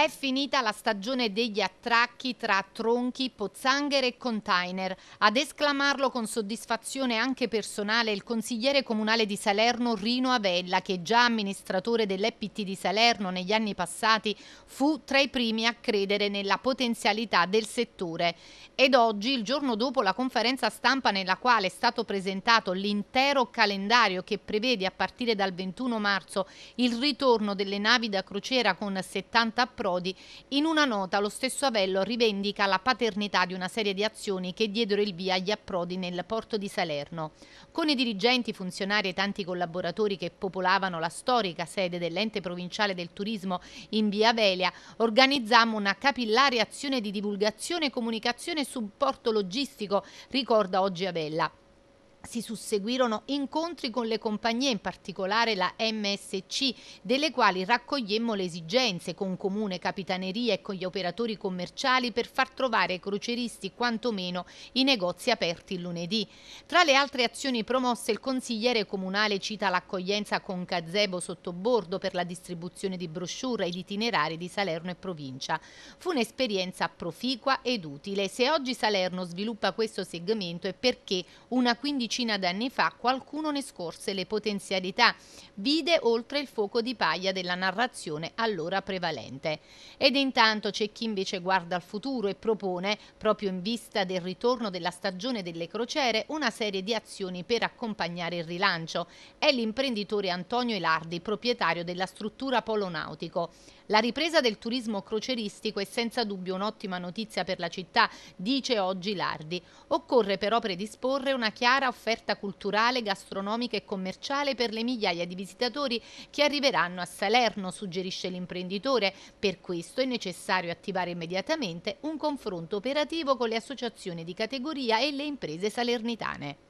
È finita la stagione degli attracchi tra tronchi, pozzanghere e container. Ad esclamarlo con soddisfazione anche personale il consigliere comunale di Salerno Rino Avella, che già amministratore dell'EPT di Salerno negli anni passati fu tra i primi a credere nella potenzialità del settore. Ed oggi, il giorno dopo la conferenza stampa nella quale è stato presentato l'intero calendario che prevede a partire dal 21 marzo il ritorno delle navi da crociera con 70 pro Prodi. In una nota lo stesso Avello rivendica la paternità di una serie di azioni che diedero il via agli approdi nel porto di Salerno. Con i dirigenti, funzionari e tanti collaboratori che popolavano la storica sede dell'ente provinciale del turismo in via Velia, organizzammo una capillare azione di divulgazione, comunicazione e supporto logistico, ricorda oggi Avella si susseguirono incontri con le compagnie, in particolare la MSC, delle quali raccogliemmo le esigenze con comune capitaneria e con gli operatori commerciali per far trovare ai croceristi quantomeno i negozi aperti il lunedì. Tra le altre azioni promosse il consigliere comunale cita l'accoglienza con gazebo sottobordo per la distribuzione di brochure ed itinerari di Salerno e provincia. Fu un'esperienza proficua ed utile. Se oggi Salerno sviluppa questo segmento è perché una quindicina decina d'anni fa qualcuno ne scorse le potenzialità, vide oltre il fuoco di paglia della narrazione allora prevalente. Ed intanto c'è chi invece guarda al futuro e propone, proprio in vista del ritorno della stagione delle crociere, una serie di azioni per accompagnare il rilancio. È l'imprenditore Antonio Elardi, proprietario della struttura Polonautico. La ripresa del turismo croceristico è senza dubbio un'ottima notizia per la città, dice oggi Lardi. Occorre però predisporre una chiara offerta culturale, gastronomica e commerciale per le migliaia di visitatori che arriveranno a Salerno, suggerisce l'imprenditore. Per questo è necessario attivare immediatamente un confronto operativo con le associazioni di categoria e le imprese salernitane.